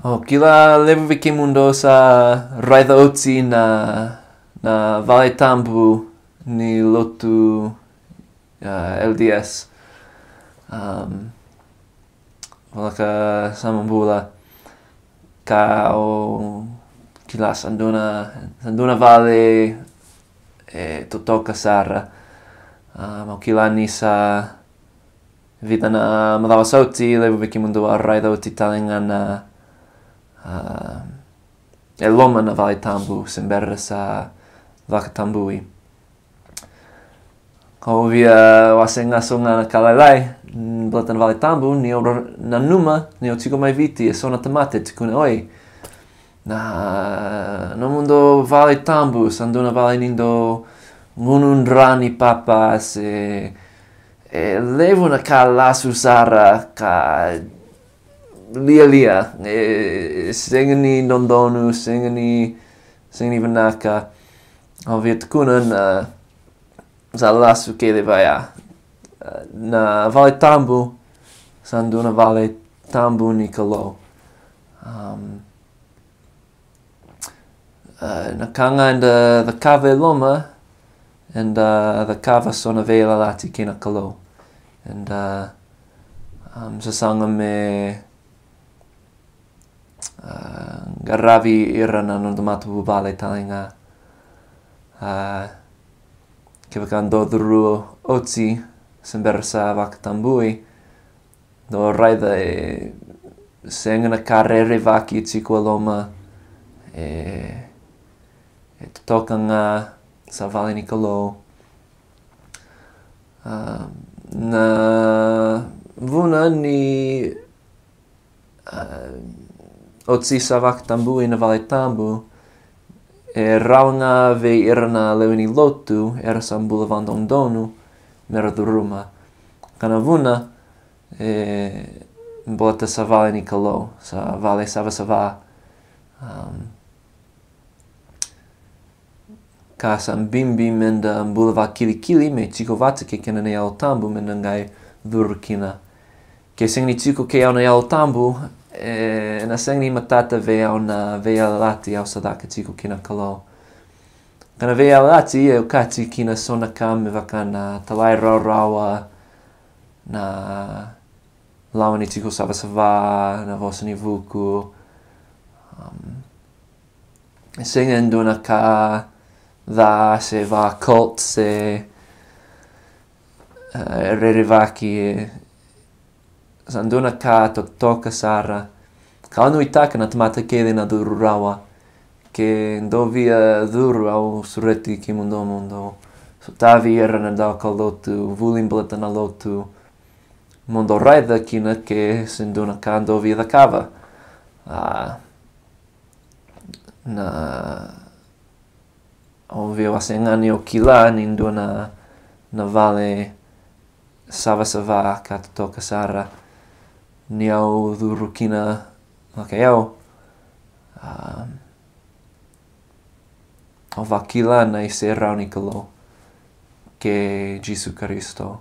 O, oh, gila lefo fi ke mundo sa raitha na, na vale ni lotu LDS. Um, Wala ka samon bula. Ka o sanduna, sanduna vale e totoka sarra. Um, o gila ni sa vidana madawa sauti lefo fi ke mundo a raitha otsi na e loma na vai tambu sem sa vaka tambui. Ko vi a nga so nga kalalai, blata na vai tambu, ni o na numa, ni o mai viti, e sona tamate, tikune oi. Na, no mundo vai tambu, sanduna vai nindo ngunun rani papa, se... E levo na kalasu sara, Ka Lia Lia. Singeni eh, Dondonu, Singeni, Singeni Vanaka. Alweer te kunnen. Uh, za lasu kele ja, eh, Na vale tambu, vale tambu Nikalo. Um, ehm, uh, eh, na kanga and uh, the kave loma and uh, the kava sona vela lati kina kalo. Ehm, and uh, um, ravi irana no domatu bale talinga uh, ah, kevakan do dru otsi sembersa tambui. do raida e sengna carrere vaki tsikoloma e e tokanga savale nikolo uh, ah, na vuna ni uh, ah, Otsisavak tambu inavale tambu. Rauna ve irna leuni lotu, erasambula vandondonu, meraduruma. Canavuna, bota savale nicolo, savale sava sava. Kasam bimbi menda bulava kili kili me chico vata que kena ne tambu mendangai durkina. Que significa que é o tambu e, na sengni ni matata fe au na fe alati au sadaka tiku kina kalau. Kana ve lati e kati kina sona kam e waka na talai a na lawani tiku savasava na ni vuku. Um, sengni yn na ka dda se va cult se uh, e, sandona ka to toka sara ka no itaka na tmata kede na dururawa ke dovia duru au sureti ki mundo mundo so tavi era na da kalotu vulin blata na lotu mundo raida kina ke sandona ka dovia da kava uh, na ovvio asengani o kila niin dona na vale sava sava kat toka sara niau ddwrwcina ac eo. o facila na eise rawn i gylo ge Jisw Caristo.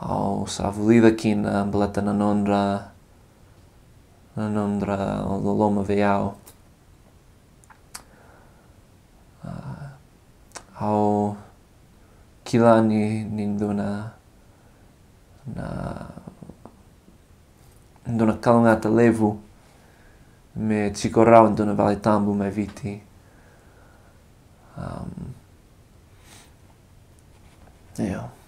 O sa flydd y cyn am blad yn o lolom y ni dwi'n na Ndona kalungata levu, me cicorau ndona valitambu me viti. Um, yeah.